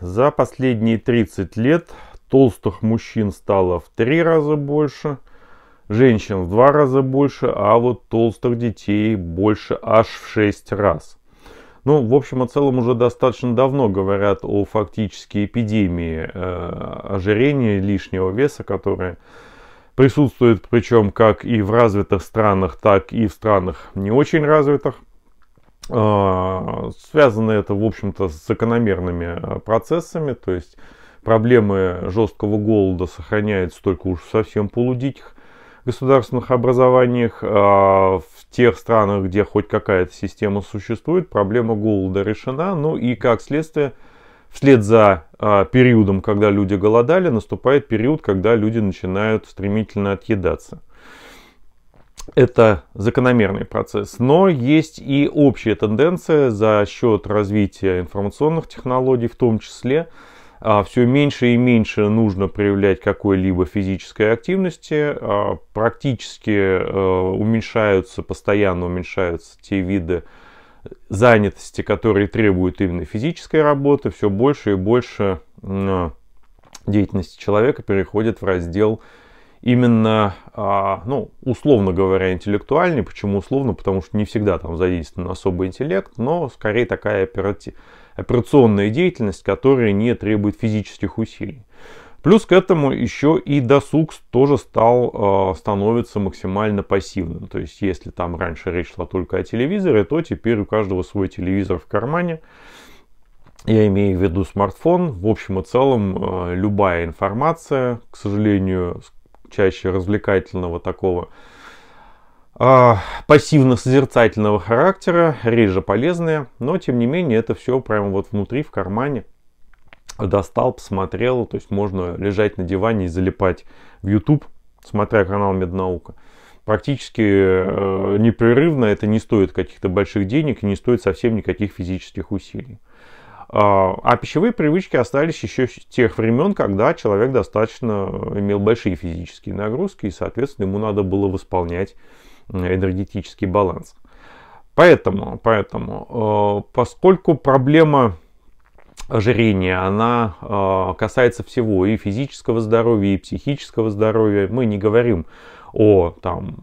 За последние 30 лет толстых мужчин стало в 3 раза больше, женщин в 2 раза больше, а вот толстых детей больше аж в 6 раз. Ну, в общем и целом уже достаточно давно говорят о фактической эпидемии э, ожирения лишнего веса, которая присутствует причем как и в развитых странах, так и в странах не очень развитых. А, связано это, в общем-то, с закономерными а, процессами, то есть проблемы жесткого голода сохраняются только уж совсем полудиких государственных образованиях. А, в тех странах, где хоть какая-то система существует, проблема голода решена. Ну и как следствие, вслед за периодом, когда люди голодали, наступает период, когда люди начинают стремительно отъедаться. Это закономерный процесс, но есть и общая тенденция за счет развития информационных технологий в том числе, а, все меньше и меньше нужно проявлять какой-либо физической активности. А, практически э, уменьшаются, постоянно уменьшаются те виды занятости, которые требуют именно физической работы. Все больше и больше а, деятельности человека переходит в раздел именно, а, ну, условно говоря, интеллектуальный. Почему условно? Потому что не всегда там задействован особый интеллект, но скорее такая операти... операционная деятельность, которая не требует физических усилий. Плюс к этому еще и досуг тоже стал, а, становится максимально пассивным. То есть, если там раньше речь шла только о телевизоре, то теперь у каждого свой телевизор в кармане. Я имею в виду смартфон. В общем и целом, а, любая информация, к сожалению, чаще развлекательного такого, а, пассивно-созерцательного характера, реже полезные, но тем не менее это все прямо вот внутри, в кармане. Достал, посмотрел, то есть можно лежать на диване и залипать в YouTube, смотря канал Меднаука. Практически э, непрерывно это не стоит каких-то больших денег и не стоит совсем никаких физических усилий. А, а пищевые привычки остались еще с тех времен, когда человек достаточно э, имел большие физические нагрузки, и, соответственно, ему надо было восполнять энергетический баланс. Поэтому, поэтому э, поскольку проблема ожирения, она э, касается всего и физического здоровья, и психического здоровья, мы не говорим о там,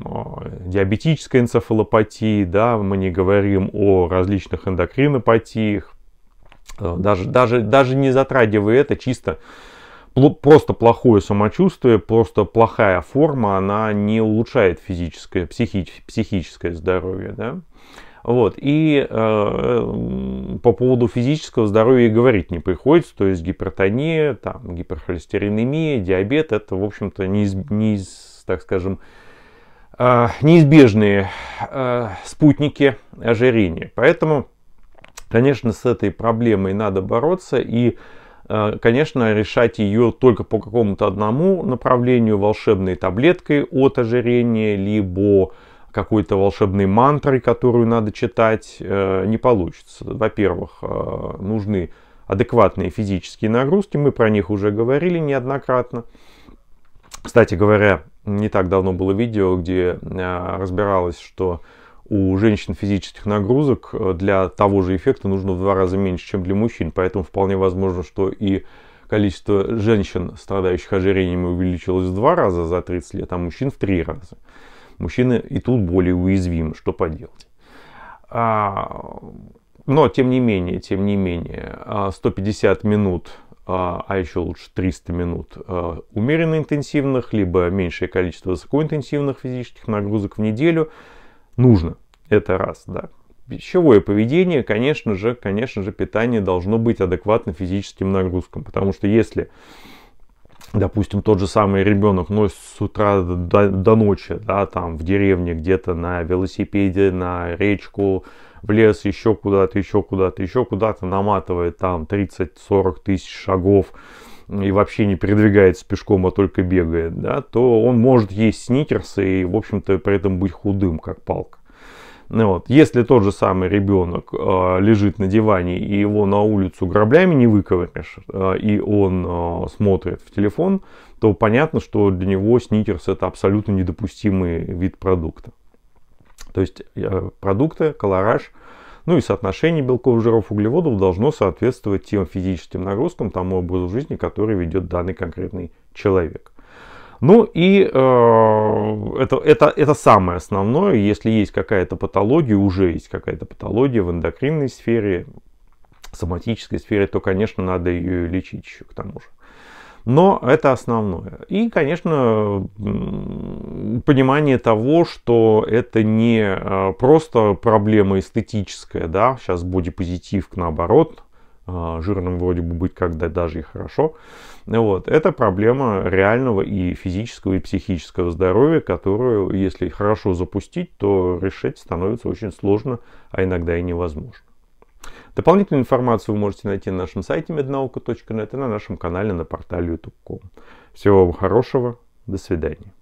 диабетической энцефалопатии, да, мы не говорим о различных эндокринопатиях, Э, даже, даже, даже не затрагивая это, чисто просто плохое самочувствие, просто плохая форма, она не улучшает физическое, психи, психическое здоровье. Да? Вот. И э, по поводу физического здоровья говорить не приходится. То есть гипертония, там, гиперхолестеринемия, диабет – это, в общем-то, не, из не из так скажем, э, неизбежные э, спутники ожирения. Поэтому Конечно, с этой проблемой надо бороться и э, конечно, решать ее только по какому-то одному направлению, волшебной таблеткой от ожирения, либо какой-то волшебной мантрой, которую надо читать, э, не получится. Во-первых, э, нужны адекватные физические нагрузки, мы про них уже говорили неоднократно. Кстати говоря, не так давно было видео, где разбиралось, что у женщин физических нагрузок э, для того же эффекта нужно в два раза меньше, чем для мужчин. Поэтому вполне возможно, что и количество женщин, страдающих ожирением, увеличилось в два раза за 30 лет, а мужчин в три раза. Мужчины и тут более уязвимы, что поделать. А, но, тем не менее, тем не менее, 150 а, минут а, а еще лучше 300 минут умеренно интенсивных, либо меньшее количество высокоинтенсивных физических нагрузок в неделю – нужно. Это раз, да. Пищевое поведение, конечно же, конечно же, питание должно быть адекватно физическим нагрузкам, потому что если допустим, тот же самый ребенок носит с утра до, до ночи, да, там в деревне где-то на велосипеде, на речку, в лес, еще куда-то, еще куда-то, еще куда-то, наматывает там 30-40 тысяч шагов, и вообще не передвигается пешком, а только бегает, да, то он может есть сникерсы и, в общем-то, при этом быть худым, как палка. Ну, вот. Если тот же самый ребенок э, лежит на диване и его на улицу граблями не выковыришь, э, и он э, смотрит в телефон, то понятно, что для него сникерс это абсолютно недопустимый вид продукта. То есть э, продукты, колораж – ну и соотношение белков, жиров, углеводов должно соответствовать тем физическим нагрузкам, тому образу жизни, который ведет данный конкретный человек. Ну и э, это, это, это самое основное, если есть какая-то патология, уже есть какая-то патология в эндокринной сфере, соматической сфере, то, конечно, надо ее лечить еще к тому же. Но это основное. И, конечно, понимание того, что это не э, просто проблема эстетическая, да, сейчас бодипозитив, наоборот, э, жирным вроде бы быть когда даже и хорошо. Вот. Это проблема реального и физического, и психического здоровья, которую, если хорошо запустить, то решить становится очень сложно, а иногда и невозможно. Дополнительную информацию вы можете найти на нашем сайте mednauka.net и на нашем канале на портале youtube.com. Всего вам хорошего, до свидания.